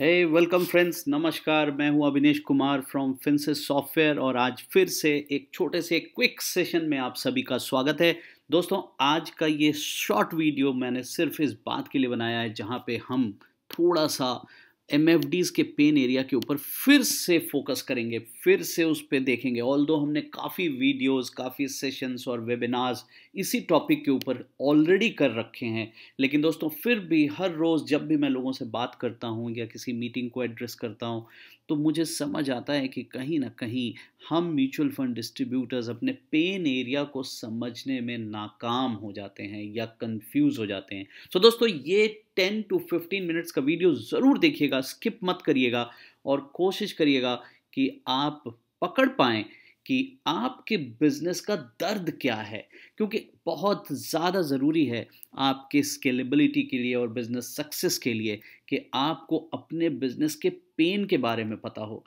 हे welcome friends नमस्कार मैं हूं अभिनेश कुमार फ्रॉम फिनसेस सॉफ्टवेयर और आज फिर से एक छोटे से क्विक सेशन में आप सभी का स्वागत है दोस्तों आज का ये शॉर्ट वीडियो मैंने सिर्फ इस बात के लिए बनाया है जहां पे हम थोड़ा सा एम के पेन एरिया के ऊपर फिर से फोकस करेंगे फिर से उस पर देखेंगे ऑल हमने काफ़ी वीडियोस काफ़ी सेशंस और वेबिनार्स इसी टॉपिक के ऊपर ऑलरेडी कर रखे हैं लेकिन दोस्तों फिर भी हर रोज़ जब भी मैं लोगों से बात करता हूँ या किसी मीटिंग को एड्रेस करता हूँ तो मुझे समझ आता है कि कहीं ना कहीं हम म्यूचुअल फंड डिस्ट्रीब्यूटर्स अपने पेन एरिया को समझने में नाकाम हो जाते हैं या कंफ्यूज हो जाते हैं सो so दोस्तों ये टेन टू फिफ्टीन मिनट्स का वीडियो ज़रूर देखिएगा स्किप मत करिएगा और कोशिश करिएगा कि आप पकड़ पाएँ कि आपके बिजनेस का दर्द क्या है क्योंकि बहुत ज़्यादा ज़रूरी है आपके स्केलेबिलिटी के लिए और बिजनेस सक्सेस के लिए कि आपको अपने बिजनेस के पेन के बारे में पता हो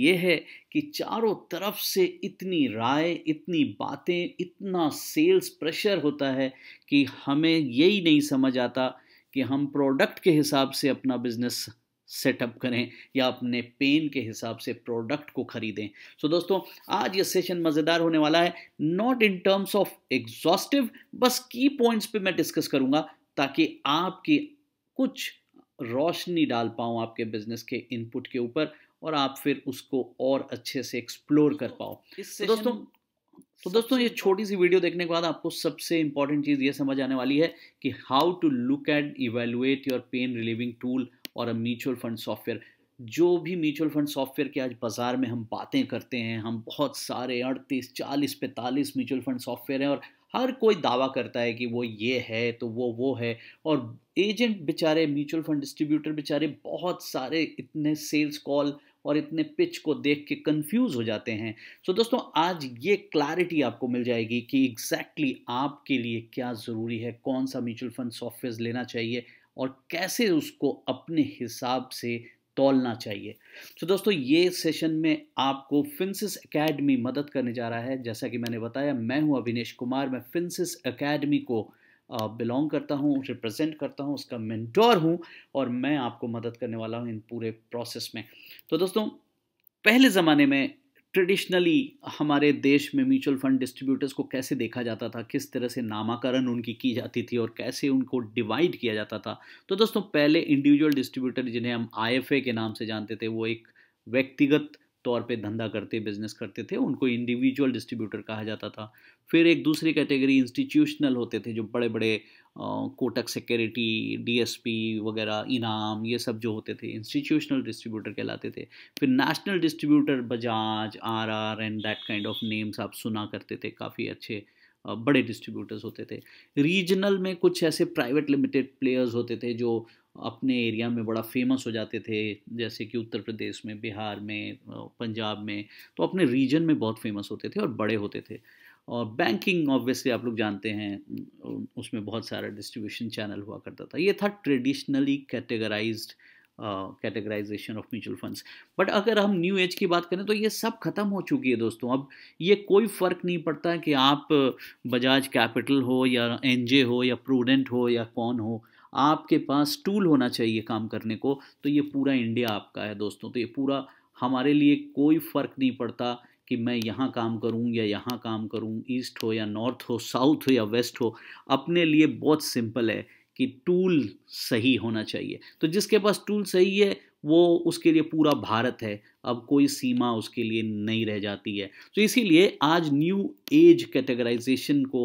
ये है कि चारों तरफ से इतनी राय इतनी बातें इतना सेल्स प्रेशर होता है कि हमें यही नहीं समझ आता कि हम प्रोडक्ट के हिसाब से अपना बिजनेस सेटअप करें या अपने पेन के हिसाब से प्रोडक्ट को खरीदें सो so, दोस्तों आज ये सेशन मज़ेदार होने वाला है not in terms of exhaustive बस की पॉइंट्स पे मैं डिस्कस करूँगा ताकि आपकी कुछ रोशनी डाल पाऊँ आपके बिजनेस के इनपुट के ऊपर और आप फिर उसको और अच्छे से एक्सप्लोर कर पाओ तो दोस्तों तो दोस्तों ये छोटी सी वीडियो देखने के बाद आपको सबसे इंपॉर्टेंट चीज़ ये समझ आने वाली है कि how to look at evaluate your pain relieving tool और अ म्यूचुअल फंड सॉफ्टवेयर जो भी म्यूचुअल फंड सॉफ्टवेयर के आज बाज़ार में हम बातें करते हैं हम बहुत सारे अड़तीस चालीस पैंतालीस म्यूचुअल फंड सॉफ्टवेयर हैं और हर कोई दावा करता है कि वो ये है तो वो वो है और एजेंट बेचारे म्यूचुअल फंड डिस्ट्रीब्यूटर बेचारे बहुत सारे इतने सेल्स कॉल और इतने पिच को देख के कंफ्यूज हो जाते हैं सो so दोस्तों आज ये क्लैरिटी आपको मिल जाएगी कि एग्जैक्टली exactly आपके लिए क्या ज़रूरी है कौन सा म्यूचुअल फंड सॉफ्टवेयर लेना चाहिए और कैसे उसको अपने हिसाब से तोलना चाहिए तो so दोस्तों ये सेशन में आपको फिंसिस एकेडमी मदद करने जा रहा है जैसा कि मैंने बताया मैं हूं अभिनेश कुमार मैं फिंसिस एकेडमी को बिलोंग करता हूं रिप्रेजेंट करता हूं उसका मेंटोर हूं और मैं आपको मदद करने वाला हूं इन पूरे प्रोसेस में तो दोस्तों पहले ज़माने में ट्रेडिशनली हमारे देश में म्यूचुअल फंड डिस्ट्रीब्यूटर्स को कैसे देखा जाता था किस तरह से नामाकरण उनकी की जाती थी और कैसे उनको डिवाइड किया जाता था तो दोस्तों पहले इंडिविजुअल डिस्ट्रीब्यूटर जिन्हें हम आई के नाम से जानते थे वो एक व्यक्तिगत तौर पे धंधा करते बिजनेस करते थे उनको इंडिविजुअल डिस्ट्रीब्यूटर कहा जाता था फिर एक दूसरी कैटेगरी इंस्टीट्यूशनल होते थे जो बड़े बड़े कोटक सिक्योरिटी डीएसपी वगैरह इनाम ये सब जो होते थे इंस्टीट्यूशनल डिस्ट्रीब्यूटर कहलाते थे फिर national distributor Bajaj R R and that kind of names आप सुना करते थे काफ़ी अच्छे बड़े डिस्ट्रीब्यूटर्स होते थे रीजनल में कुछ ऐसे प्राइवेट लिमिटेड प्लेयर्स होते थे जो अपने एरिया में बड़ा फेमस हो जाते थे जैसे कि उत्तर प्रदेश में बिहार में पंजाब में तो अपने रीजन में बहुत फेमस होते थे और बड़े होते थे और बैंकिंग ऑब्वियसली आप लोग जानते हैं उसमें बहुत सारा डिस्ट्रीब्यूशन चैनल हुआ करता था ये था traditionally categorized categorization of mutual funds but अगर हम न्यू एज की बात करें तो ये सब खत्म हो चुकी है दोस्तों अब ये कोई फ़र्क नहीं पड़ता कि आप बजाज कैपिटल हो या एन हो या प्रूडेंट हो या कौन हो आपके पास टूल होना चाहिए काम करने को तो ये पूरा इंडिया आपका है दोस्तों तो ये पूरा हमारे लिए कोई फ़र्क नहीं पड़ता कि मैं यहाँ काम करूँ या यहाँ काम करूँ ईस्ट हो या नॉर्थ हो साउथ हो या वेस्ट हो अपने लिए बहुत सिंपल है कि टूल सही होना चाहिए तो जिसके पास टूल सही है वो उसके लिए पूरा भारत है अब कोई सीमा उसके लिए नहीं रह जाती है तो इसीलिए आज न्यू एज कैटेगराइजेशन को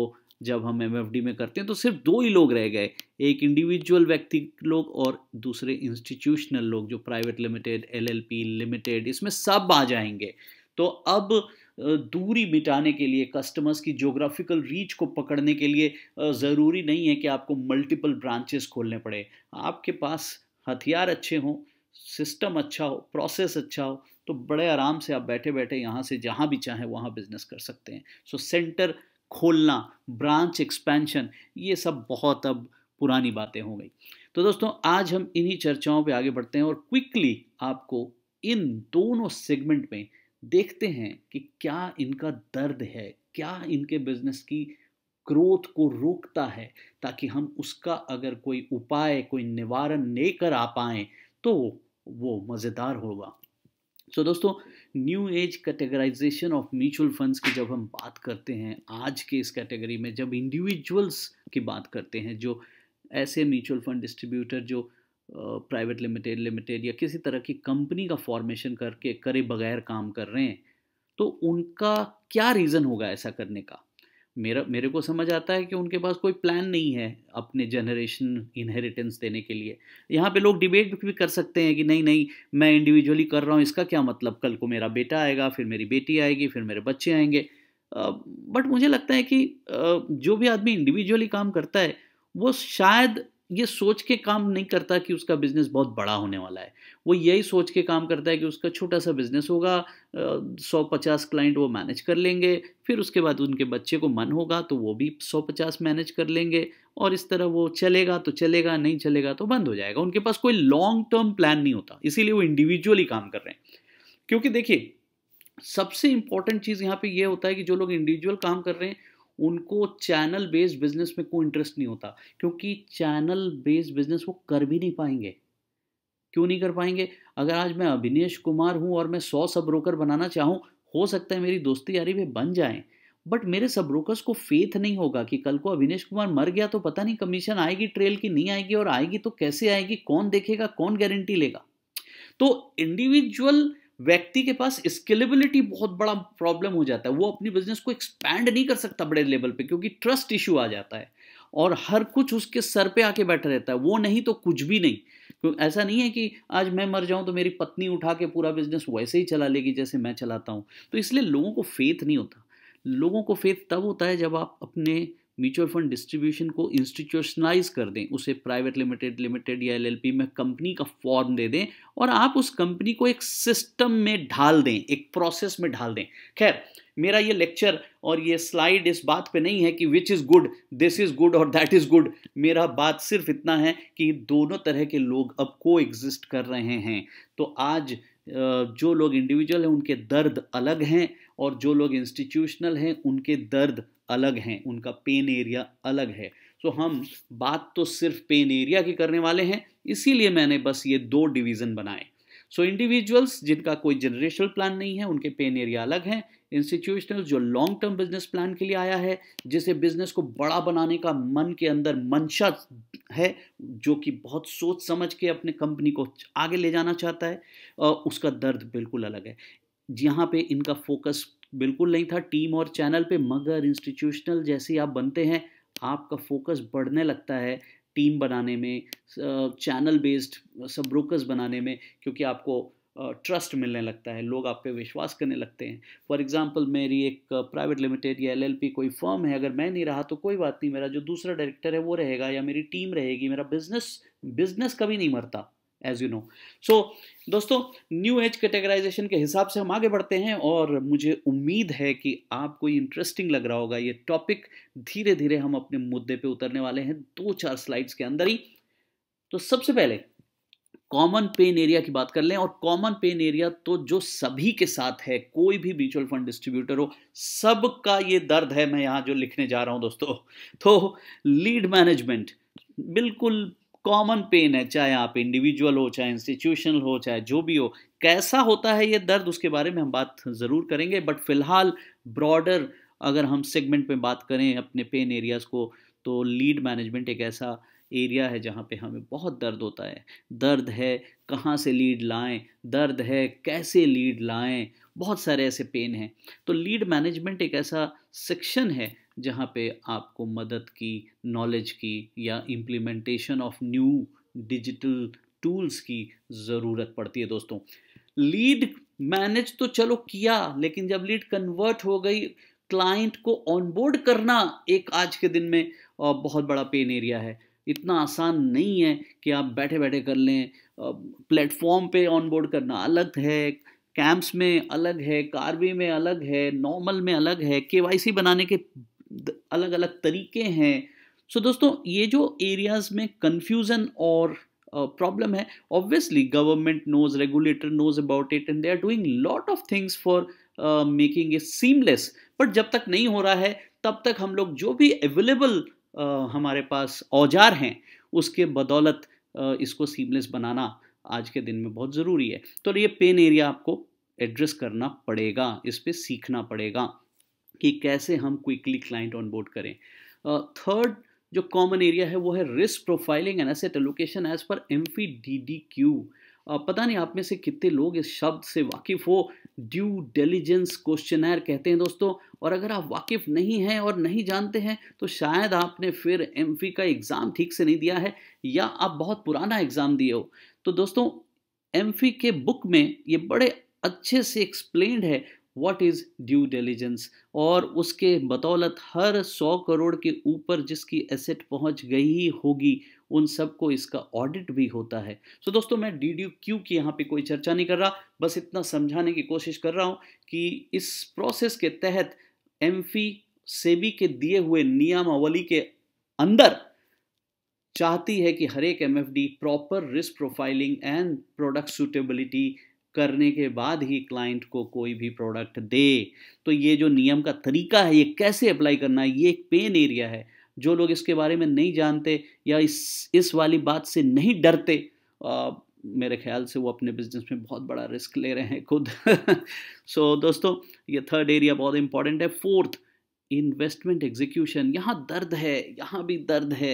जब हम एम में करते हैं तो सिर्फ दो ही लोग रह गए एक इंडिविजुअल व्यक्ति लोग और दूसरे इंस्टीट्यूशनल लोग जो प्राइवेट लिमिटेड एलएलपी लिमिटेड इसमें सब आ जाएंगे तो अब दूरी मिटाने के लिए कस्टमर्स की ज्योग्राफिकल रीच को पकड़ने के लिए ज़रूरी नहीं है कि आपको मल्टीपल ब्रांचेस खोलने पड़े आपके पास हथियार अच्छे हों सिस्टम अच्छा हो प्रोसेस अच्छा हो तो बड़े आराम से आप बैठे बैठे यहाँ से जहाँ भी चाहें वहाँ बिजनेस कर सकते हैं सो सेंटर खोलना ब्रांच एक्सपेंशन ये सब बहुत अब पुरानी बातें हो गई तो दोस्तों आज हम इन्हीं चर्चाओं पे आगे बढ़ते हैं और क्विकली आपको इन दोनों सेगमेंट में देखते हैं कि क्या इनका दर्द है क्या इनके बिजनेस की ग्रोथ को रोकता है ताकि हम उसका अगर कोई उपाय कोई निवारण लेकर आ पाए तो वो मज़ेदार होगा सो so, दोस्तों new age categorization of mutual funds की जब हम बात करते हैं आज के इस कैटेगरी में जब इंडिविजुअल्स की बात करते हैं जो ऐसे म्यूचुअल फंड डिस्ट्रीब्यूटर जो प्राइवेट लिमिटेड लिमिटेड या किसी तरह की कंपनी का फॉर्मेशन करके करे बगैर काम कर रहे हैं तो उनका क्या रीज़न होगा ऐसा करने का मेरा मेरे को समझ आता है कि उनके पास कोई प्लान नहीं है अपने जनरेशन इनहेरिटेंस देने के लिए यहाँ पे लोग डिबेट भी कर सकते हैं कि नहीं नहीं मैं इंडिविजुअली कर रहा हूँ इसका क्या मतलब कल को मेरा बेटा आएगा फिर मेरी बेटी आएगी फिर मेरे बच्चे आएंगे बट मुझे लगता है कि जो भी आदमी इंडिविजुअली काम करता है वो शायद ये सोच के काम नहीं करता कि उसका बिज़नेस बहुत बड़ा होने वाला है वो यही सोच के काम करता है कि उसका छोटा सा बिज़नेस होगा सौ पचास क्लाइंट वो मैनेज कर लेंगे फिर उसके बाद उनके बच्चे को मन होगा तो वो भी सौ पचास मैनेज कर लेंगे और इस तरह वो चलेगा तो चलेगा नहीं चलेगा तो बंद हो जाएगा उनके पास कोई लॉन्ग टर्म प्लान नहीं होता इसीलिए वो इंडिविजुअली काम कर रहे हैं क्योंकि देखिए सबसे इंपॉर्टेंट चीज़ यहाँ पे ये होता है कि जो लोग इंडिविजुअल काम कर रहे हैं उनको चैनल बेस्ड बिजनेस में कोई इंटरेस्ट नहीं होता क्योंकि चैनल बेस्ड बिजनेस वो कर भी नहीं पाएंगे क्यों नहीं कर पाएंगे अगर आज मैं अभिनेश कुमार हूं और मैं सौ सब ब्रोकर बनाना चाहूं हो सकता है मेरी दोस्ती यारी में बन जाए बट मेरे सब ब्रोकर्स को फेथ नहीं होगा कि कल को अभिनेश कुमार मर गया तो पता नहीं कमीशन आएगी ट्रेल की नहीं आएगी और आएगी तो कैसे आएगी कौन देखेगा कौन गारंटी लेगा तो इंडिविजुअल व्यक्ति के पास स्केलेबिलिटी बहुत बड़ा प्रॉब्लम हो जाता है वो अपनी बिजनेस को एक्सपैंड नहीं कर सकता बड़े लेवल पे क्योंकि ट्रस्ट इशू आ जाता है और हर कुछ उसके सर पे आके बैठा रहता है वो नहीं तो कुछ भी नहीं क्योंकि ऐसा नहीं है कि आज मैं मर जाऊं तो मेरी पत्नी उठा के पूरा बिजनेस वैसे ही चला लेगी जैसे मैं चलाता हूं तो इसलिए लोगों को फेथ नहीं होता लोगों को फेथ तब होता है जब आप अपने म्यूचुअल फंड डिस्ट्रीब्यूशन को इंस्टीट्यूशनलाइज कर दें उसे प्राइवेट लिमिटेड लिमिटेड या एलएलपी में कंपनी का फॉर्म दे दें और आप उस कंपनी को एक सिस्टम में ढाल दें एक प्रोसेस में ढाल दें खैर मेरा ये लेक्चर और ये स्लाइड इस बात पे नहीं है कि which is good this is good और दैट इज़ गुड मेरा बात सिर्फ इतना है कि दोनों तरह के लोग अब को एग्जिस्ट कर रहे हैं तो आज जो लोग इंडिविजुअल हैं उनके दर्द अलग हैं और जो लोग इंस्टीट्यूशनल हैं उनके दर्द अलग हैं उनका पेन एरिया अलग है तो हम बात तो सिर्फ पेन एरिया की करने वाले हैं इसीलिए मैंने बस ये दो डिवीज़न बनाए सो इंडिविजुअल्स जिनका कोई जनरेशनल प्लान नहीं है उनके पेन एरिया अलग हैं इंस्टीट्यूशनल जो लॉन्ग टर्म बिजनेस प्लान के लिए आया है जिसे बिजनेस को बड़ा बनाने का मन के अंदर मंशा है जो कि बहुत सोच समझ के अपने कंपनी को आगे ले जाना चाहता है उसका दर्द बिल्कुल अलग है यहाँ पे इनका फोकस बिल्कुल नहीं था टीम और चैनल पे मगर इंस्टीट्यूशनल जैसे आप बनते हैं आपका फोकस बढ़ने लगता है टीम बनाने में चैनल बेस्ड सब ब्रोकर्स बनाने में क्योंकि आपको ट्रस्ट मिलने लगता है लोग आप पे विश्वास करने लगते हैं फॉर एग्जांपल मेरी एक प्राइवेट लिमिटेड या एलएलपी कोई फर्म है अगर मैं नहीं रहा तो कोई बात नहीं मेरा जो दूसरा डायरेक्टर है वो रहेगा या मेरी टीम रहेगी मेरा बिजनेस बिजनेस कभी नहीं मरता एज यू नो सो दोस्तों न्यू एज कैटेगराइजेशन के हिसाब से हम आगे बढ़ते हैं और मुझे उम्मीद है कि आपको इंटरेस्टिंग लग रहा होगा ये टॉपिक धीरे धीरे हम अपने मुद्दे पे उतरने वाले हैं दो चार स्लाइड्स के अंदर ही तो सबसे पहले कॉमन पेन एरिया की बात कर लें और कॉमन पेन एरिया तो जो सभी के साथ है कोई भी म्यूचुअल फंड डिस्ट्रीब्यूटर हो सबका ये दर्द है मैं यहाँ जो लिखने जा रहा हूँ दोस्तों तो लीड मैनेजमेंट बिल्कुल कॉमन पेन है चाहे आप इंडिविजुअल हो चाहे इंस्टीट्यूशनल हो चाहे जो भी हो कैसा होता है ये दर्द उसके बारे में हम बात ज़रूर करेंगे बट फिलहाल ब्रॉडर अगर हम सेगमेंट में बात करें अपने पेन एरियाज़ को तो लीड मैनेजमेंट एक ऐसा एरिया है जहाँ पे हमें बहुत दर्द होता है दर्द है कहाँ से लीड लाएं दर्द है कैसे लीड लाएं बहुत सारे ऐसे पेन हैं तो लीड मैनेजमेंट एक ऐसा सेक्शन है जहाँ पे आपको मदद की नॉलेज की या implementation of new digital tools की ज़रूरत पड़ती है दोस्तों लीड मैनेज तो चलो किया लेकिन जब लीड कन्वर्ट हो गई क्लाइंट को ऑनबोर्ड करना एक आज के दिन में बहुत बड़ा पेन एरिया है इतना आसान नहीं है कि आप बैठे बैठे कर लें प्लेटफॉर्म पे ऑनबोर्ड करना अलग है कैंप्स में अलग है कारवी में अलग है नॉर्मल में अलग है केवाईसी बनाने के अलग अलग तरीके हैं सो so, दोस्तों ये जो एरियाज में कन्फ्यूज़न और प्रॉब्लम uh, है obviously government knows regulator knows about it and they are doing lot of things for making a seamless but जब तक नहीं हो रहा है तब तक हम लोग जो भी अवेलेबल uh, हमारे पास औजार हैं उसके बदौलत uh, इसको सीमलेस बनाना आज के दिन में बहुत ज़रूरी है तो ये पेन एरिया आपको एड्रेस करना पड़ेगा इस पर सीखना पड़ेगा कि कैसे हम क्विकली क्लाइंट ऑनबोर्ड करें थर्ड uh, जो कॉमन एरिया है वो है risk profiling and asset allocation as per M P D D Q पता नहीं आप में से कितने लोग इस शब्द से वाकिफ़ हो ड्यू डेलीजेंस क्वेश्चन कहते हैं दोस्तों और अगर आप वाकिफ़ नहीं हैं और नहीं जानते हैं तो शायद आपने फिर एम का एग्ज़ाम ठीक से नहीं दिया है या आप बहुत पुराना एग्ज़ाम दिए हो तो दोस्तों एम के बुक में ये बड़े अच्छे से एक्सप्लेंड है व्हाट इज़ ड्यू डेलीजेंस और उसके बदौलत हर सौ करोड़ के ऊपर जिसकी एसेट पहुंच गई होगी उन सबको इसका ऑडिट भी होता है सो so दोस्तों मैं डी डी क्यू की यहाँ पे कोई चर्चा नहीं कर रहा बस इतना समझाने की कोशिश कर रहा हूँ कि इस प्रोसेस के तहत एम सेबी के दिए हुए नियमावली के अंदर चाहती है कि हर एक एम proper risk profiling and product suitability करने के बाद ही क्लाइंट को कोई भी प्रोडक्ट दे तो ये जो नियम का तरीका है ये कैसे अप्लाई करना है ये एक पेन एरिया है जो लोग इसके बारे में नहीं जानते या इस इस वाली बात से नहीं डरते आ, मेरे ख्याल से वो अपने बिजनेस में बहुत बड़ा रिस्क ले रहे हैं खुद सो so, दोस्तों ये थर्ड एरिया बहुत इंपॉर्टेंट है फोर्थ इन्वेस्टमेंट एग्जीक्यूशन यहाँ दर्द है यहाँ भी दर्द है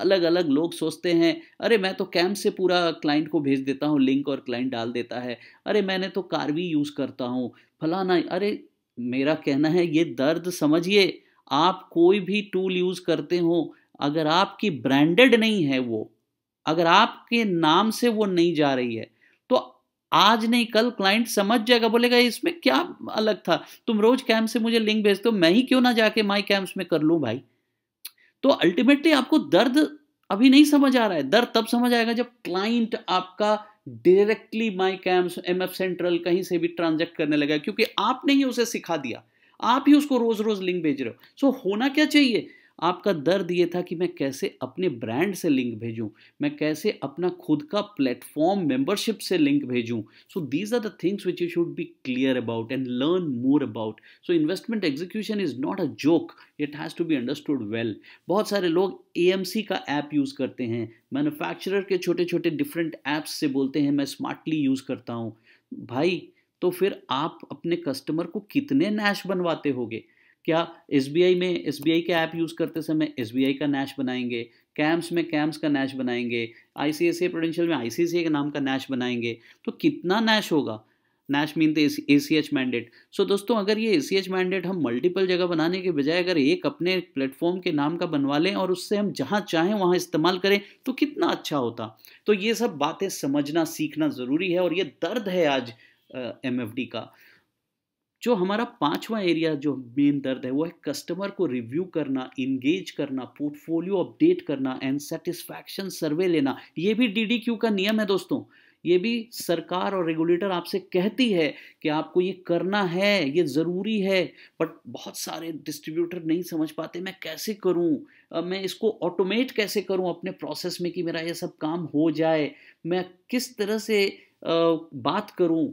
अलग अलग लोग सोचते हैं अरे मैं तो कैम्प से पूरा क्लाइंट को भेज देता हूँ लिंक और क्लाइंट डाल देता है अरे मैंने तो कारवी यूज़ करता हूँ फलाना अरे मेरा कहना है ये दर्द समझिए आप कोई भी टूल यूज़ करते हो अगर आपकी ब्रांडेड नहीं है वो अगर आपके नाम से वो नहीं जा रही है आज नहीं कल क्लाइंट समझ जाएगा बोलेगा इसमें क्या अलग था तुम रोज कैम्प से मुझे लिंक भेजते हो मैं ही क्यों ना जाके माई कैम्प में कर लू भाई तो अल्टीमेटली आपको दर्द अभी नहीं समझ आ रहा है दर्द तब समझ आएगा जब क्लाइंट आपका directly my CAMS M F central कहीं से भी ट्रांजेक्ट करने लगा क्योंकि आपने ही उसे सिखा दिया आप ही उसको रोज रोज लिंक भेज रहे हो सो so, होना क्या चाहिए आपका दर्द ये था कि मैं कैसे अपने ब्रांड से लिंक भेजूं मैं कैसे अपना खुद का प्लेटफॉर्म मेंबरशिप से लिंक भेजूं so these are the things which you should be clear about and learn more about so investment execution is not a joke it has to be understood well बहुत सारे लोग ए का app use करते हैं manufacture के छोटे छोटे different apps से बोलते हैं मैं स्मार्टली यूज़ करता हूँ भाई तो फिर आप अपने कस्टमर को कितने नैश बनवाते होगे क्या एस में एस का ऐप यूज़ करते समय एस का नैश बनाएंगे कैम्स में कैम्स का नैश बनाएंगे आई सी प्रोडेंशियल में आई के नाम का नैश बनाएंगे तो कितना नैश होगा NACH mean A C H mandate so दोस्तों अगर ये ए सी एच मैंडेट हम मल्टीपल जगह बनाने के बजाय अगर एक अपने प्लेटफॉर्म के नाम का बनवा लें और उससे हम जहाँ चाहें वहाँ इस्तेमाल करें तो कितना अच्छा होता तो ये सब बातें समझना सीखना ज़रूरी है और ये दर्द है आज एम uh, का जो हमारा पांचवा एरिया जो मेन दर्द है वो है कस्टमर को रिव्यू करना इंगेज करना पोर्टफोलियो अपडेट करना एंड सेटिस्फैक्शन सर्वे लेना ये भी डीडीक्यू का नियम है दोस्तों ये भी सरकार और रेगुलेटर आपसे कहती है कि आपको ये करना है ये ज़रूरी है बट बहुत सारे डिस्ट्रीब्यूटर नहीं समझ पाते मैं कैसे करूँ मैं इसको ऑटोमेट कैसे करूँ अपने प्रोसेस में कि मेरा ये सब काम हो जाए मैं किस तरह से बात करूँ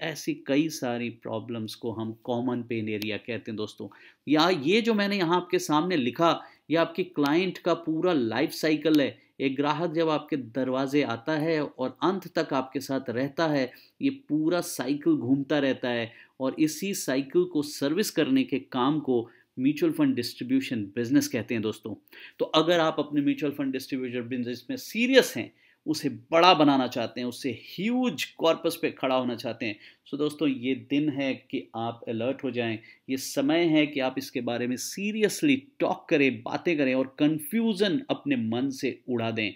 ऐसी कई सारी प्रॉब्लम्स को हम कॉमन पेन एरिया कहते हैं दोस्तों या ये जो मैंने यहाँ आपके सामने लिखा ये आपके क्लाइंट का पूरा लाइफ साइकिल है एक ग्राहक जब आपके दरवाजे आता है और अंत तक आपके साथ रहता है ये पूरा साइकिल घूमता रहता है और इसी साइकिल को सर्विस करने के काम को म्यूचुअल फंड डिस्ट्रीब्यूशन बिजनेस कहते हैं दोस्तों तो अगर आप अपने म्यूचुअल फंड डिस्ट्रीब्यूशन बिजनेस में सीरियस हैं उसे बड़ा बनाना चाहते हैं उससे ह्यूज कॉर्पस पे खड़ा होना चाहते हैं सो so दोस्तों ये दिन है कि आप अलर्ट हो जाएं ये समय है कि आप इसके बारे में सीरियसली टॉक करें बातें करें और कन्फ्यूज़न अपने मन से उड़ा दें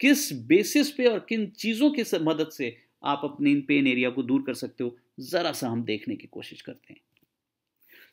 किस बेसिस पे और किन चीज़ों की मदद से आप अपने इन पेन एरिया को दूर कर सकते हो ज़रा सा हम देखने की कोशिश करते हैं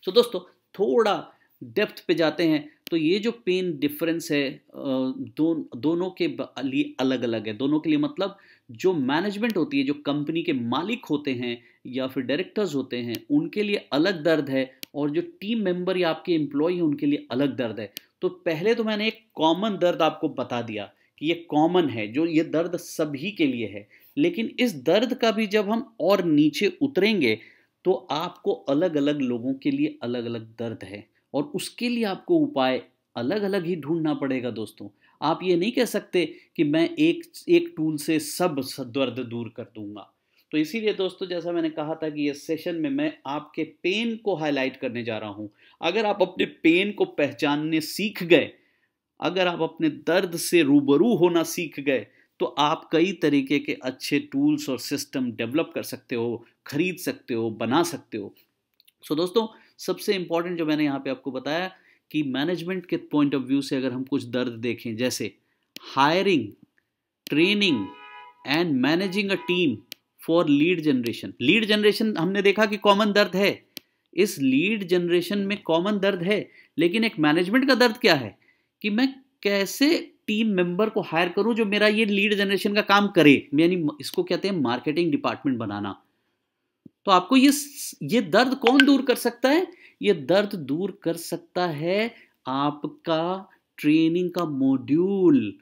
सो so दोस्तों थोड़ा डेप्थ पे जाते हैं तो ये जो पेन डिफरेंस है दो, दोनों के लिए अलग अलग है दोनों के लिए मतलब जो मैनेजमेंट होती है जो कंपनी के मालिक होते हैं या फिर डायरेक्टर्स होते हैं उनके लिए अलग दर्द है और जो टीम मेंबर या आपके एम्प्लॉय हैं उनके लिए अलग दर्द है तो पहले तो मैंने एक कॉमन दर्द आपको बता दिया कि ये कॉमन है जो ये दर्द सभी के लिए है लेकिन इस दर्द का भी जब हम और नीचे उतरेंगे तो आपको अलग अलग लोगों के लिए अलग अलग दर्द है और उसके लिए आपको उपाय अलग अलग ही ढूंढना पड़ेगा दोस्तों आप ये नहीं कह सकते कि मैं एक एक टूल से सब दर्द दूर कर दूंगा तो इसीलिए दोस्तों जैसा मैंने कहा था कि इस सेशन में मैं आपके पेन को हाईलाइट करने जा रहा हूं अगर आप अपने पेन को पहचानने सीख गए अगर आप अपने दर्द से रूबरू होना सीख गए तो आप कई तरीके के अच्छे टूल्स और सिस्टम डेवलप कर सकते हो खरीद सकते हो बना सकते हो सो दोस्तों सबसे इंपॉर्टेंट जो मैंने यहाँ पे आपको बताया कि मैनेजमेंट के पॉइंट ऑफ व्यू से अगर हम कुछ दर्द देखें जैसे hiring training and managing a team for lead generation lead generation हमने देखा कि कॉमन दर्द है इस लीड जनरेशन में कॉमन दर्द है लेकिन एक मैनेजमेंट का दर्द क्या है कि मैं कैसे टीम मेंबर को हायर करूं जो मेरा ये लीड जनरेशन का काम करे यानी इसको कहते हैं मार्केटिंग डिपार्टमेंट बनाना तो आपको ये ये दर्द कौन दूर कर सकता है ये दर्द दूर कर सकता है आपका ट्रेनिंग का मॉड्यूल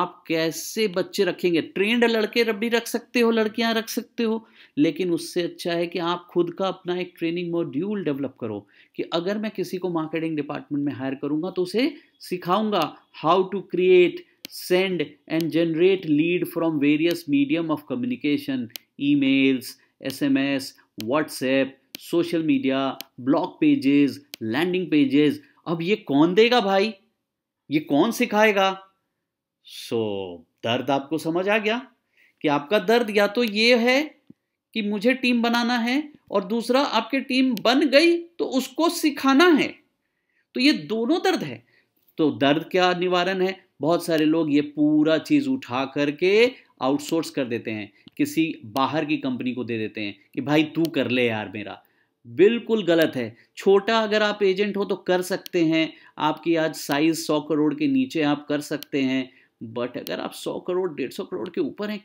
आप कैसे बच्चे रखेंगे ट्रेंड लड़के भी रख सकते हो लड़कियां रख सकते हो लेकिन उससे अच्छा है कि आप खुद का अपना एक ट्रेनिंग मॉड्यूल डेवलप करो कि अगर मैं किसी को मार्केटिंग डिपार्टमेंट में हायर करूंगा तो उसे सिखाऊंगा how to create send and generate lead from various medium of communication emails SMS WhatsApp social media blog pages landing pages अब ये कौन देगा भाई ये कौन सिखाएगा सो so, दर्द आपको समझ आ गया कि आपका दर्द या तो ये है कि मुझे टीम बनाना है और दूसरा आपकी टीम बन गई तो उसको सिखाना है तो ये दोनों दर्द है तो दर्द क्या निवारण है बहुत सारे लोग ये पूरा चीज़ उठा करके आउटसोर्स कर देते हैं किसी बाहर की कंपनी को दे देते हैं कि भाई तू कर ले यार मेरा बिल्कुल गलत है छोटा अगर आप एजेंट हो तो कर सकते हैं आपकी आज साइज सौ करोड़ के नीचे आप कर सकते हैं बट अगर आप सौ करोड़ डेढ़ सौ करोड़ के ऊपर हैं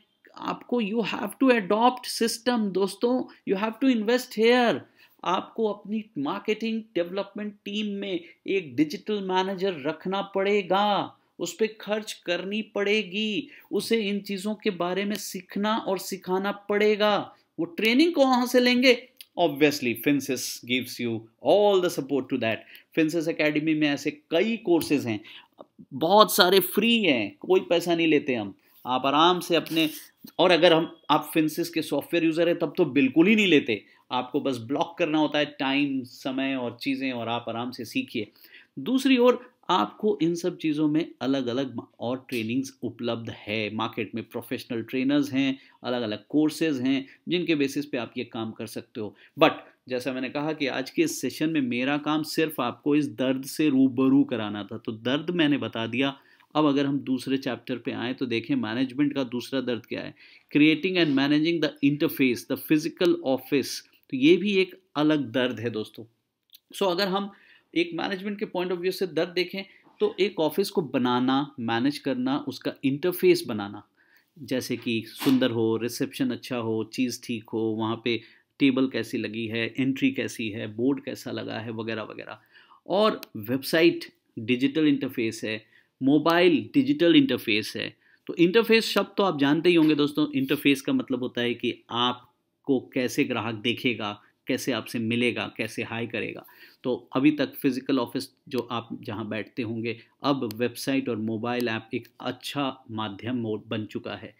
आपको you have to adopt system दोस्तों you have to invest here आपको अपनी मार्केटिंग डेवलपमेंट टीम में एक डिजिटल मैनेजर रखना पड़ेगा उस पर खर्च करनी पड़ेगी उसे इन चीज़ों के बारे में सीखना और सिखाना पड़ेगा वो ट्रेनिंग को से लेंगे obviously Finsys gives you all the support to that Finsys academy में ऐसे कई कोर्सेज हैं बहुत सारे फ्री हैं कोई पैसा नहीं लेते हम आप आराम से अपने और अगर हम आप फिंसिस के सॉफ्टवेयर यूज़र हैं तब तो बिल्कुल ही नहीं लेते आपको बस ब्लॉक करना होता है टाइम समय और चीज़ें और आप आराम से सीखिए दूसरी ओर आपको इन सब चीज़ों में अलग अलग और ट्रेनिंग्स उपलब्ध है मार्केट में प्रोफेशनल ट्रेनर्स हैं अलग अलग कोर्सेज हैं जिनके बेसिस पे आप ये काम कर सकते हो बट जैसा मैंने कहा कि आज के इस सेशन में मेरा काम सिर्फ आपको इस दर्द से रूबरू कराना था तो दर्द मैंने बता दिया अब अगर हम दूसरे चैप्टर पे आए तो देखें मैनेजमेंट का दूसरा दर्द क्या है creating and managing the interface the physical office तो ये भी एक अलग दर्द है दोस्तों सो so, अगर हम एक मैनेजमेंट के पॉइंट ऑफ व्यू से दर्द देखें तो एक ऑफिस को बनाना मैनेज करना उसका इंटरफेस बनाना जैसे कि सुंदर हो रिसेप्शन अच्छा हो चीज़ ठीक हो वहाँ पे टेबल कैसी लगी है एंट्री कैसी है बोर्ड कैसा लगा है वगैरह वगैरह और वेबसाइट डिजिटल इंटरफेस है मोबाइल डिजिटल इंटरफेस है तो इंटरफेस शब्द तो आप जानते ही होंगे दोस्तों इंटरफेस का मतलब होता है कि आपको कैसे ग्राहक देखेगा कैसे आपसे मिलेगा कैसे हाई करेगा तो अभी तक फिज़िकल ऑफिस जो आप जहाँ बैठते होंगे अब वेबसाइट और मोबाइल ऐप एक अच्छा माध्यम बन चुका है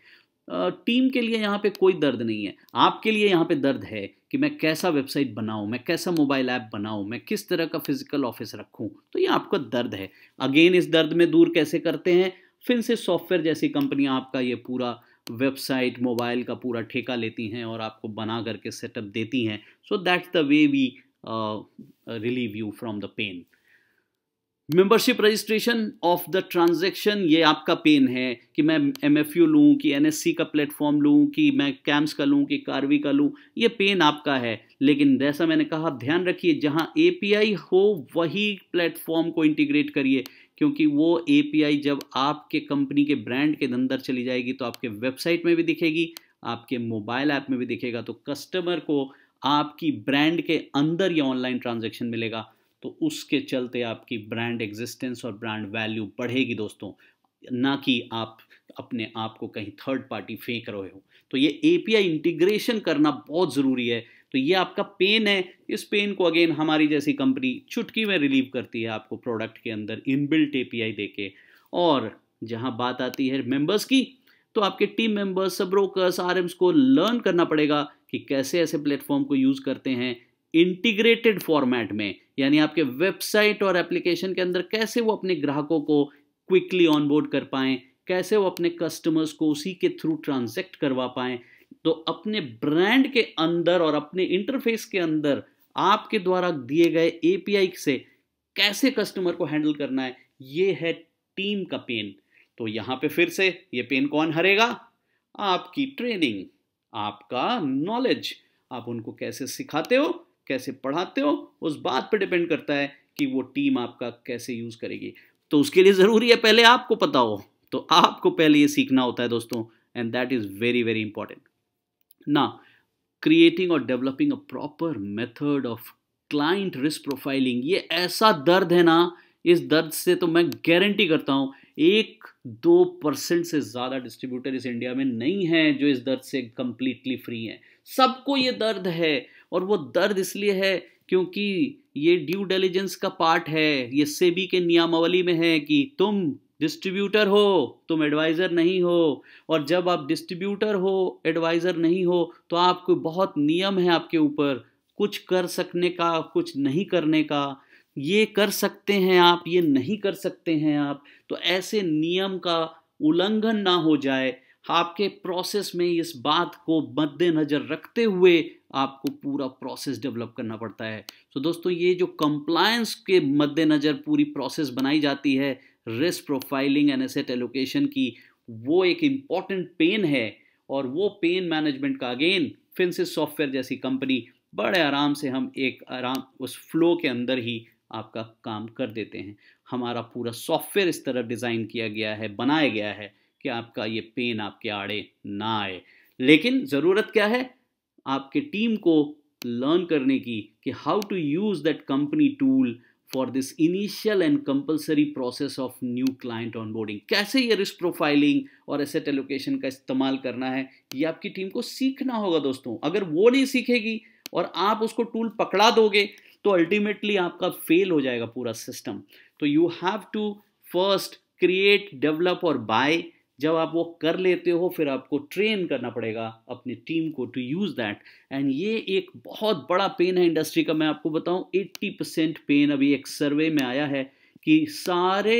टीम के लिए यहाँ पे कोई दर्द नहीं है आपके लिए यहाँ पे दर्द है कि मैं कैसा वेबसाइट बनाऊँ मैं कैसा मोबाइल ऐप बनाऊँ मैं किस तरह का फिज़िकल ऑफिस रखूँ तो ये आपका दर्द है अगेन इस दर्द में दूर कैसे करते हैं फिर से सॉफ्टवेयर जैसी कंपनियाँ आपका ये पूरा वेबसाइट मोबाइल का पूरा ठेका लेती हैं और आपको बना करके सेटअप देती हैं so that's the way we Uh, relieve you from the pain membership registration of the transaction ये आपका पेन है कि मैं एम एफ यू लूँ कि एन एस सी का प्लेटफॉर्म लूँ कि मैं कैम्स का लूँ कि कारवी का लूँ ये पेन आपका है लेकिन जैसा मैंने कहा ध्यान रखिए जहाँ ए पी आई हो वही प्लेटफॉर्म को इंटीग्रेट करिए क्योंकि वो ए पी आई जब आपके कंपनी के ब्रांड के अंदर चली जाएगी तो आपके वेबसाइट में भी दिखेगी आपके मोबाइल ऐप में भी दिखेगा तो कस्टमर को आपकी ब्रांड के अंदर ये ऑनलाइन ट्रांजेक्शन मिलेगा तो उसके चलते आपकी ब्रांड एग्जिस्टेंस और ब्रांड वैल्यू बढ़ेगी दोस्तों ना कि आप अपने आप को कहीं थर्ड पार्टी फेंक रहे हो तो ये एपीआई इंटीग्रेशन करना बहुत ज़रूरी है तो ये आपका पेन है इस पेन को अगेन हमारी जैसी कंपनी चुटकी में रिलीव करती है आपको प्रोडक्ट के अंदर इनबिल्ट एपीआई देके और जहां बात आती है मेंबर्स की तो आपके टीम मेंबर्स सब ब्रोकर्स आर को लर्न करना पड़ेगा कि कैसे ऐसे प्लेटफॉर्म को यूज़ करते हैं इंटीग्रेटेड फॉर्मेट में यानी आपके वेबसाइट और एप्लीकेशन के अंदर कैसे वो अपने ग्राहकों को क्विकली ऑनबोर्ड कर पाए कैसे वो अपने कस्टमर्स को उसी के थ्रू ट्रांजेक्ट करवा पाए तो अपने ब्रांड के अंदर और अपने इंटरफेस के अंदर आपके द्वारा दिए गए एपीआई से कैसे कस्टमर को हैंडल करना है ये है टीम का पेन तो यहां पे फिर से ये पेन कौन हरेगा आपकी ट्रेनिंग आपका नॉलेज आप उनको कैसे सिखाते हो कैसे पढ़ाते हो उस बात पे डिपेंड करता है कि वो टीम आपका कैसे यूज़ करेगी तो उसके लिए ज़रूरी है पहले आपको पता हो तो आपको पहले ये सीखना होता है दोस्तों and that is very very important ना क्रिएटिंग और developing a proper method of client risk profiling ये ऐसा दर्द है ना इस दर्द से तो मैं गारंटी करता हूँ एक दो परसेंट से ज़्यादा डिस्ट्रीब्यूटर इस इंडिया में नहीं है जो इस दर्द से कम्प्लीटली फ्री हैं सबको ये दर्द है और वो दर्द इसलिए है क्योंकि ये ड्यू डेलीजेंस का पार्ट है ये सेबी के नियमावली में है कि तुम डिस्ट्रीब्यूटर हो तुम एडवाइज़र नहीं हो और जब आप डिस्ट्रीब्यूटर हो एडवाइज़र नहीं हो तो आपको बहुत नियम है आपके ऊपर कुछ कर सकने का कुछ नहीं करने का ये कर सकते हैं आप ये नहीं कर सकते हैं आप तो ऐसे नियम का उल्लंघन ना हो जाए आपके प्रोसेस में इस बात को मद्देनज़र रखते हुए आपको पूरा प्रोसेस डेवलप करना पड़ता है तो दोस्तों ये जो कंप्लायंस के मद्देनज़र पूरी प्रोसेस बनाई जाती है risk profiling and asset allocation की वो एक इम्पॉर्टेंट पेन है और वो पेन मैनेजमेंट का अगेन फिनसिस सॉफ्टवेयर जैसी कंपनी बड़े आराम से हम एक आराम उस फ्लो के अंदर ही आपका काम कर देते हैं हमारा पूरा सॉफ्टवेयर इस तरह डिज़ाइन किया गया है बनाया गया है कि आपका ये पेन आपके आड़े ना आए लेकिन ज़रूरत क्या है आपके टीम को लर्न करने की कि how to use that company tool for this initial and compulsory process of new client onboarding कैसे ये रिस्क प्रोफाइलिंग और एसेट एलोकेशन का इस्तेमाल करना है ये आपकी टीम को सीखना होगा दोस्तों अगर वो नहीं सीखेगी और आप उसको टूल पकड़ा दोगे तो अल्टीमेटली आपका फेल हो जाएगा पूरा सिस्टम तो you have to first create develop और बाय जब आप वो कर लेते हो फिर आपको ट्रेन करना पड़ेगा अपनी टीम को टू यूज़ दैट एंड ये एक बहुत बड़ा पेन है इंडस्ट्री का मैं आपको बताऊं 80 परसेंट पेन अभी एक सर्वे में आया है कि सारे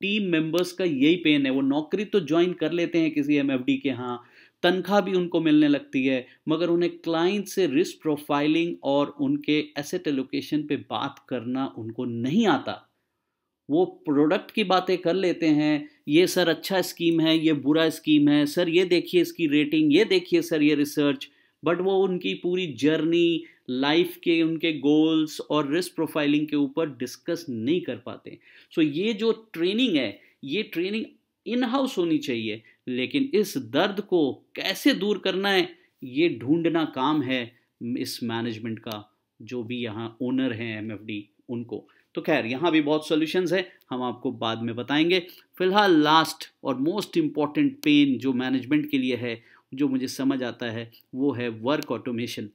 टीम मेंबर्स का यही पेन है वो नौकरी तो ज्वाइन कर लेते हैं किसी एम के यहाँ तनख्वाह भी उनको मिलने लगती है मगर उन्हें क्लाइंट से रिस्क प्रोफाइलिंग और उनके एसेट एलोकेशन पे बात करना उनको नहीं आता वो प्रोडक्ट की बातें कर लेते हैं ये सर अच्छा स्कीम है ये बुरा स्कीम है सर ये देखिए इसकी रेटिंग ये देखिए सर ये रिसर्च बट वो उनकी पूरी जर्नी लाइफ के उनके गोल्स और रिस्क प्रोफाइलिंग के ऊपर डिस्कस नहीं कर पाते सो so ये जो ट्रेनिंग है ये ट्रेनिंग इन हाउस होनी चाहिए लेकिन इस दर्द को कैसे दूर करना है ये ढूंढना काम है इस मैनेजमेंट का जो भी यहाँ ओनर हैं एम उनको तो खैर यहाँ भी बहुत सॉल्यूशंस हैं हम आपको बाद में बताएंगे फिलहाल लास्ट और मोस्ट इम्पॉर्टेंट पेन जो मैनेजमेंट के लिए है जो मुझे समझ आता है वो है work automation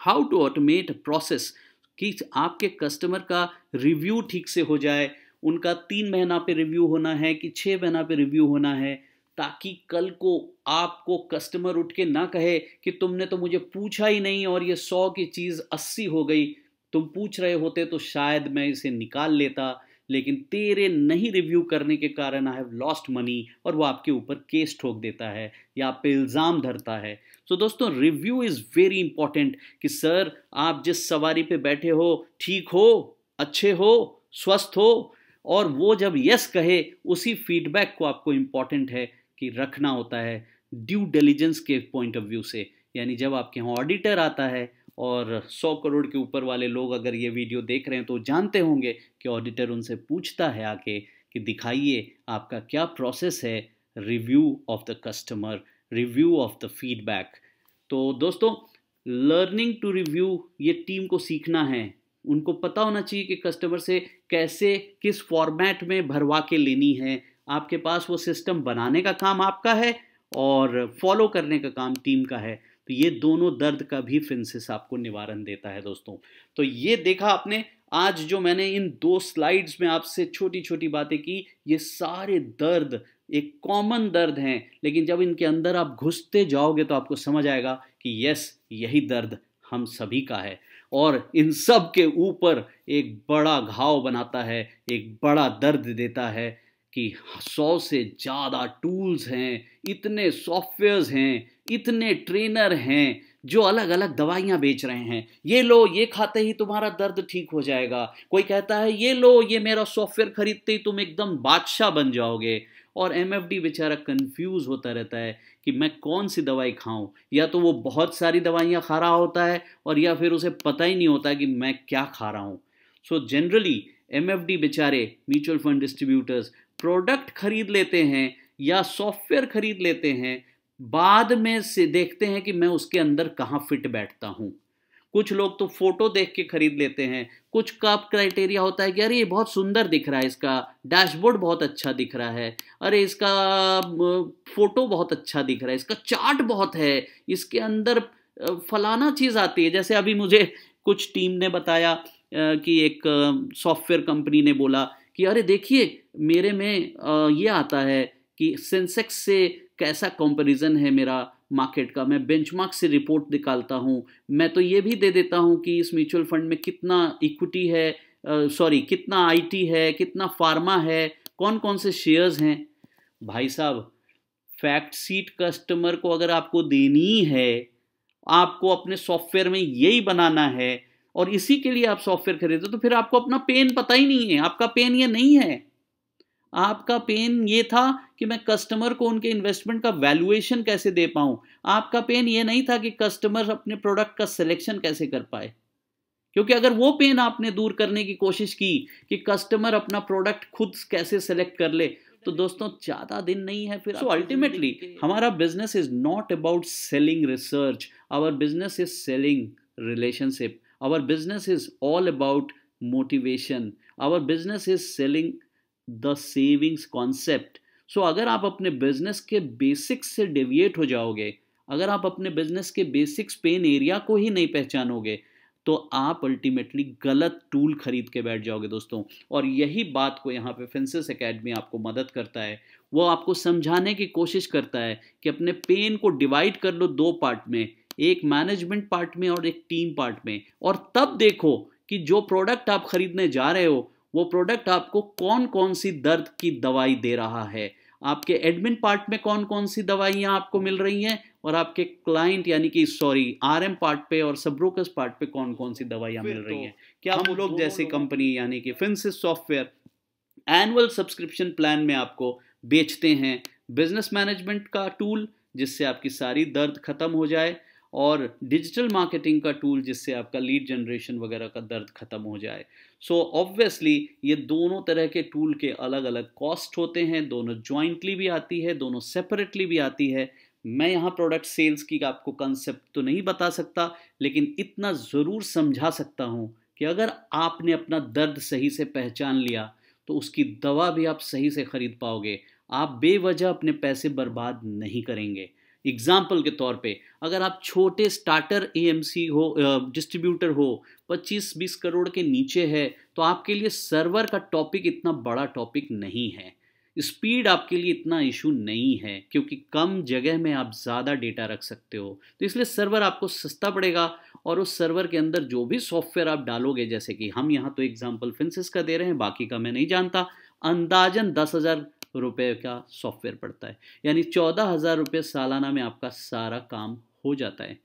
how to automate process कि आपके कस्टमर का रिव्यू ठीक से हो जाए उनका तीन महीना पे रिव्यू होना है कि छः महीना पे रिव्यू होना है ताकि कल को आपको कस्टमर उठ के ना कहे कि तुमने तो मुझे पूछा ही नहीं और ये सौ की चीज़ अस्सी हो गई तुम पूछ रहे होते तो शायद मैं इसे निकाल लेता लेकिन तेरे नहीं रिव्यू करने के कारण आई हैव लॉस्ट मनी और वो आपके ऊपर केस ठोक देता है या आप पे इल्ज़ाम धरता है सो so, दोस्तों रिव्यू इज़ वेरी इंपॉर्टेंट कि सर आप जिस सवारी पे बैठे हो ठीक हो अच्छे हो स्वस्थ हो और वो जब यस कहे उसी फीडबैक को आपको इम्पॉर्टेंट है कि रखना होता है ड्यू डेलीजेंस के पॉइंट ऑफ व्यू से यानी जब आपके यहाँ ऑडिटर आता है और सौ करोड़ के ऊपर वाले लोग अगर ये वीडियो देख रहे हैं तो जानते होंगे कि ऑडिटर उनसे पूछता है आके कि दिखाइए आपका क्या प्रोसेस है review of the customer review of the feedback तो दोस्तों लर्निंग टू रिव्यू ये टीम को सीखना है उनको पता होना चाहिए कि कस्टमर से कैसे किस फॉर्मेट में भरवा के लेनी है आपके पास वो सिस्टम बनाने का काम आपका है और फॉलो करने का काम टीम का है तो ये दोनों दर्द का भी फिनसिस आपको निवारण देता है दोस्तों तो ये देखा आपने आज जो मैंने इन दो स्लाइड्स में आपसे छोटी छोटी बातें की ये सारे दर्द एक कॉमन दर्द हैं लेकिन जब इनके अंदर आप घुसते जाओगे तो आपको समझ आएगा कि यस यही दर्द हम सभी का है और इन सब के ऊपर एक बड़ा घाव बनाता है एक बड़ा दर्द देता है कि सौ से ज़्यादा टूल्स हैं इतने सॉफ्टवेयर्स हैं इतने ट्रेनर हैं जो अलग अलग दवाइयाँ बेच रहे हैं ये लो ये खाते ही तुम्हारा दर्द ठीक हो जाएगा कोई कहता है ये लो ये मेरा सॉफ्टवेयर खरीदते ही तुम एकदम बादशाह बन जाओगे और एम एफ डी बेचारा कंफ्यूज होता रहता है कि मैं कौन सी दवाई खाऊं या तो वो बहुत सारी दवाइयाँ खा रहा होता है और या फिर उसे पता ही नहीं होता कि मैं क्या खा रहा हूँ so generally M F D बेचारे म्यूचुअल फंड डिस्ट्रीब्यूटर्स प्रोडक्ट खरीद लेते हैं या सॉफ्टवेयर खरीद लेते हैं बाद में से देखते हैं कि मैं उसके अंदर कहाँ फिट बैठता हूँ कुछ लोग तो फोटो देख के खरीद लेते हैं कुछ का क्राइटेरिया होता है कि अरे ये बहुत सुंदर दिख रहा है इसका डैशबोर्ड बहुत अच्छा दिख रहा है अरे इसका फोटो बहुत अच्छा दिख रहा है इसका चार्ट बहुत है इसके अंदर फलाना चीज़ आती है जैसे अभी मुझे कुछ टीम ने बताया कि एक सॉफ्टवेयर कंपनी ने बोला कि अरे देखिए मेरे में ये आता है कि सेंसेक्स से कैसा कंपैरिजन है मेरा मार्केट का मैं बेंचमार्क से रिपोर्ट निकालता हूँ मैं तो ये भी दे देता हूँ कि इस म्यूचुअल फंड में कितना इक्विटी है सॉरी कितना आईटी है कितना फार्मा है कौन कौन से शेयर्स हैं भाई साहब फैक्ट सीट कस्टमर को अगर आपको देनी है आपको अपने सॉफ्टवेयर में यही बनाना है और इसी के लिए आप सॉफ्टवेयर खरीदो तो फिर आपको अपना पेन पता ही नहीं है आपका पेन ये नहीं है आपका पेन ये था कि मैं कस्टमर को उनके इन्वेस्टमेंट का वैल्यूएशन कैसे दे पाऊं आपका पेन ये नहीं था कि कस्टमर अपने प्रोडक्ट का सिलेक्शन कैसे कर पाए क्योंकि अगर वो पेन आपने दूर करने की कोशिश की कि कस्टमर अपना प्रोडक्ट खुद कैसे सेलेक्ट कर ले तो दोस्तों ज़्यादा दिन नहीं है फिर अल्टीमेटली so अल्टीमेटली हमारा business is not about selling research our business is selling relationship Our business is all about motivation our business is selling the savings concept so अगर आप अपने बिजनेस के बेसिक्स से deviate हो जाओगे अगर आप अपने बिजनेस के बेसिक्स पेन एरिया को ही नहीं पहचानोगे तो आप अल्टीमेटली गलत टूल खरीद के बैठ जाओगे दोस्तों और यही बात को यहाँ पे फेंसिस एकेडमी आपको मदद करता है वो आपको समझाने की कोशिश करता है कि अपने पेन को डिवाइड कर लो दो पार्ट में एक मैनेजमेंट पार्ट में और एक टीम पार्ट में और तब देखो कि जो प्रोडक्ट आप खरीदने जा रहे हो वो प्रोडक्ट आपको कौन कौन सी दर्द की दवाई दे रहा है आपके एडमिन पार्ट में कौन कौन सी दवाइयाँ आपको मिल रही हैं और आपके क्लाइंट यानी कि सॉरी आरएम पार्ट पे और सबरोकस पार्ट पे कौन कौन सी दवाइयाँ मिल रही तो हैं क्या हम लोग जैसे कंपनी यानी कि Finsys software annual subscription plan में आपको बेचते हैं बिजनेस मैनेजमेंट का टूल जिससे आपकी सारी दर्द खत्म हो जाए और डिजिटल मार्केटिंग का टूल जिससे आपका लीड जनरेशन वगैरह का दर्द ख़त्म हो जाए सो so ऑब्वियसली ये दोनों तरह के टूल के अलग अलग कॉस्ट होते हैं दोनों ज्वाइंटली भी आती है दोनों सेपरेटली भी आती है मैं यहाँ प्रोडक्ट सेल्स की आपको कंसेप्ट तो नहीं बता सकता लेकिन इतना ज़रूर समझा सकता हूँ कि अगर आपने अपना दर्द सही से पहचान लिया तो उसकी दवा भी आप सही से खरीद पाओगे आप बेवजह अपने पैसे बर्बाद नहीं करेंगे एग्जाम्पल के तौर पे अगर आप छोटे स्टार्टर ए हो डिस्ट्रीब्यूटर हो 25-20 करोड़ के नीचे है तो आपके लिए सर्वर का टॉपिक इतना बड़ा टॉपिक नहीं है स्पीड आपके लिए इतना इशू नहीं है क्योंकि कम जगह में आप ज़्यादा डेटा रख सकते हो तो इसलिए सर्वर आपको सस्ता पड़ेगा और उस सर्वर के अंदर जो भी सॉफ्टवेयर आप डालोगे जैसे कि हम यहाँ तो एग्जाम्पल फिंसिस का दे रहे हैं बाकी का मैं नहीं जानता अंदाजन दस हज़ार रुपये का सॉफ्टवेयर पड़ता है यानी चौदह हज़ार रुपये सालाना में आपका सारा काम हो जाता है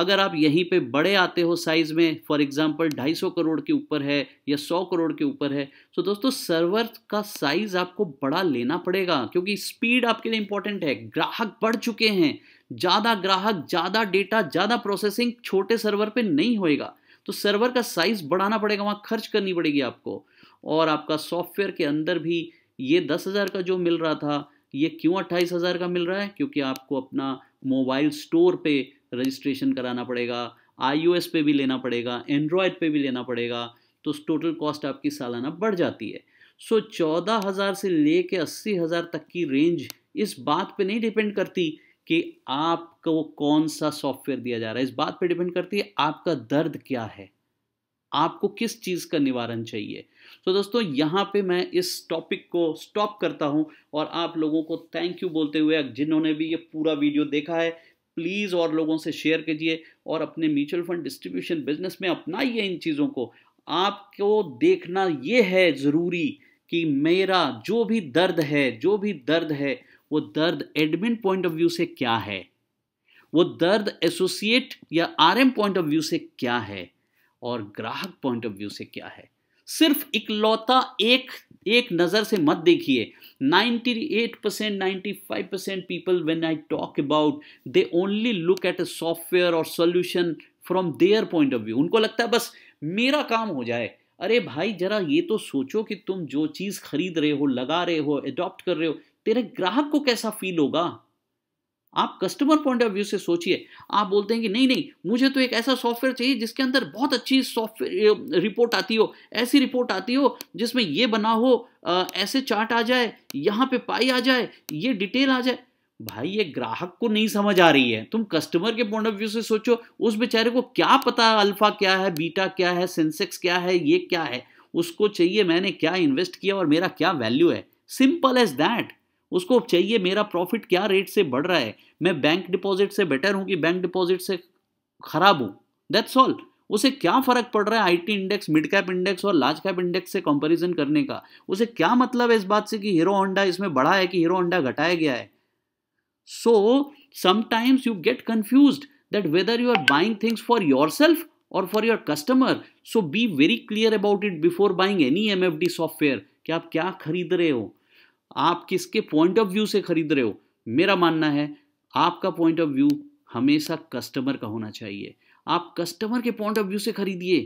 अगर आप यहीं पे बड़े आते हो साइज़ में फॉर एग्जांपल सौ करोड़ के ऊपर है या सौ करोड़ के ऊपर है तो दोस्तों सर्वर का साइज़ आपको बड़ा लेना पड़ेगा क्योंकि स्पीड आपके लिए इंपॉर्टेंट है ग्राहक बढ़ चुके हैं ज़्यादा ग्राहक ज़्यादा डेटा ज़्यादा प्रोसेसिंग छोटे सर्वर पर नहीं होएगा तो सर्वर का साइज़ बढ़ाना पड़ेगा वहाँ खर्च करनी पड़ेगी आपको और आपका सॉफ्टवेयर के अंदर भी ये दस हज़ार का जो मिल रहा था ये क्यों अट्ठाईस हज़ार का मिल रहा है क्योंकि आपको अपना मोबाइल स्टोर पे रजिस्ट्रेशन कराना पड़ेगा आई पे भी लेना पड़ेगा एंड्रॉयड पे भी लेना पड़ेगा तो टोटल कॉस्ट आपकी सालाना बढ़ जाती है सो चौदह हज़ार से ले कर अस्सी हज़ार तक की रेंज इस बात पे नहीं डिपेंड करती कि आपको कौन सा सॉफ्टवेयर दिया जा रहा है इस बात पे डिपेंड करती है आपका दर्द क्या है आपको किस चीज़ का निवारण चाहिए तो दोस्तों यहाँ पे मैं इस टॉपिक को स्टॉप करता हूँ और आप लोगों को थैंक यू बोलते हुए जिन्होंने भी ये पूरा वीडियो देखा है प्लीज़ और लोगों से शेयर कीजिए और अपने म्यूचुअल फंड डिस्ट्रीब्यूशन बिजनेस में अपनाइए इन चीज़ों को आपको देखना ये है ज़रूरी कि मेरा जो भी दर्द है जो भी दर्द है वो दर्द एडमिन पॉइंट ऑफ व्यू से क्या है वो दर्द एसोसिएट या आरएम पॉइंट ऑफ व्यू से क्या है और ग्राहक पॉइंट ऑफ व्यू से क्या है सिर्फ इकलौता एक एक नज़र से मत देखिए 98 percent ninety percent people when I talk about they only look at a software और solution from their point of view उनको लगता है बस मेरा काम हो जाए अरे भाई जरा ये तो सोचो कि तुम जो चीज़ खरीद रहे हो लगा रहे हो एडॉप्ट कर रहे हो तेरे ग्राहक को कैसा फील होगा आप कस्टमर पॉइंट ऑफ व्यू से सोचिए आप बोलते हैं कि नहीं नहीं मुझे तो एक ऐसा सॉफ्टवेयर चाहिए जिसके अंदर बहुत अच्छी सॉफ्टवेयर रिपोर्ट आती हो ऐसी रिपोर्ट आती हो जिसमें ये बना हो ऐसे चार्ट आ जाए यहाँ पे पाई आ जाए ये डिटेल आ जाए भाई ये ग्राहक को नहीं समझ आ रही है तुम कस्टमर के पॉइंट ऑफ व्यू से सोचो उस बेचारे को क्या पता अल्फा क्या है बीटा क्या है सेंसेक्स क्या है ये क्या है उसको चाहिए मैंने क्या इन्वेस्ट किया और मेरा क्या वैल्यू है सिंपल एज दैट उसको चाहिए मेरा प्रॉफिट क्या रेट से बढ़ रहा है मैं बैंक डिपॉजिट से बेटर हूँ कि बैंक डिपॉजिट से खराब हूँ दैट्स ऑल उसे क्या फर्क पड़ रहा है IT index mid cap index और लार्ज कैप इंडेक्स से कंपैरिजन करने का उसे क्या मतलब है इस बात से कि हीरो होंडा इसमें बढ़ा है कि हीरो होंडा घटाया गया है so sometimes you get confuse that whether you are buying things for yourself और for your customer so be very clear about it before buying any M F D software कि आप क्या खरीद रहे हो आप किसके पॉइंट ऑफ व्यू से खरीद रहे हो मेरा मानना है आपका पॉइंट ऑफ व्यू हमेशा कस्टमर का होना चाहिए आप कस्टमर के पॉइंट ऑफ व्यू से खरीदिए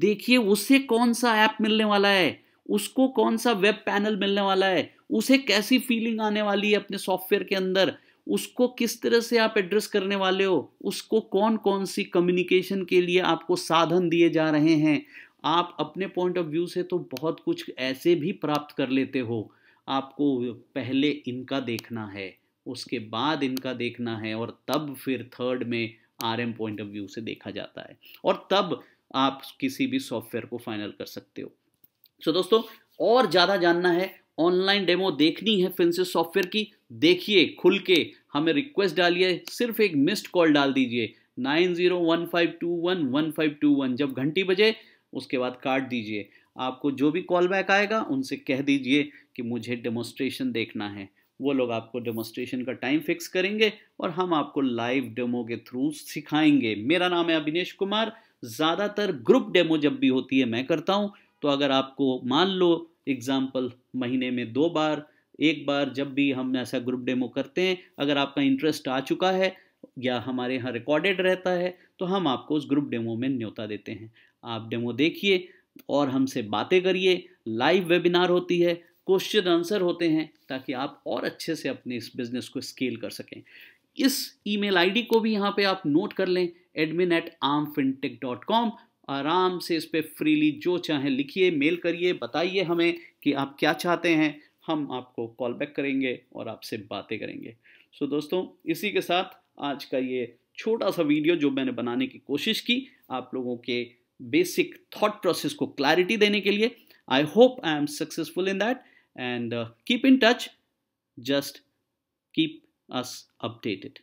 देखिए उससे कौन सा ऐप मिलने वाला है उसको कौन सा वेब पैनल मिलने वाला है उसे कैसी फीलिंग आने वाली है अपने सॉफ्टवेयर के अंदर उसको किस तरह से आप एड्रेस करने वाले हो उसको कौन कौन सी कम्युनिकेशन के लिए आपको साधन दिए जा रहे हैं आप अपने पॉइंट ऑफ व्यू से तो बहुत कुछ ऐसे भी प्राप्त कर लेते हो आपको पहले इनका देखना है उसके बाद इनका देखना है और तब फिर थर्ड में R M point of view से देखा जाता है और तब आप किसी भी सॉफ्टवेयर को फाइनल कर सकते हो सो so, दोस्तों और ज़्यादा जानना है ऑनलाइन डेमो देखनी है फिनसिस सॉफ्टवेयर की देखिए खुल के हमें रिक्वेस्ट डालिए सिर्फ एक मिस्ड कॉल डाल दीजिए nine zero one five two one one five two one जब घंटी बजे उसके बाद काट दीजिए आपको जो भी कॉल बैक आएगा उनसे कह दीजिए कि मुझे डेमोस्ट्रेशन देखना है वो लोग आपको डेमोस्ट्रेशन का टाइम फिक्स करेंगे और हम आपको लाइव डेमो के थ्रू सिखाएंगे मेरा नाम है अभिनेश कुमार ज़्यादातर ग्रुप डेमो जब भी होती है मैं करता हूँ तो अगर आपको मान लो एग्ज़ाम्पल महीने में दो बार एक बार जब भी हम ऐसा ग्रुप डेमो करते हैं अगर आपका इंटरेस्ट आ चुका है या हमारे यहाँ रिकॉर्डेड रहता है तो हम आपको उस ग्रुप डेमो में न्योता देते हैं आप डेमो देखिए और हमसे बातें करिए लाइव वेबिनार होती है क्वेश्चन आंसर होते हैं ताकि आप और अच्छे से अपने इस बिजनेस को स्केल कर सकें इस ईमेल आईडी को भी यहाँ पे आप नोट कर लें एडमिन एट आम फिनटेक डॉट कॉम आराम से इस पर फ्रीली जो चाहें लिखिए मेल करिए बताइए हमें कि आप क्या चाहते हैं हम आपको कॉल बैक करेंगे और आपसे बातें करेंगे सो so, दोस्तों इसी के साथ आज का ये छोटा सा वीडियो जो मैंने बनाने की कोशिश की आप लोगों के basic thought process ko clarity dene ke liye. I hope I am successful in that and uh, keep in touch. Just keep us updated.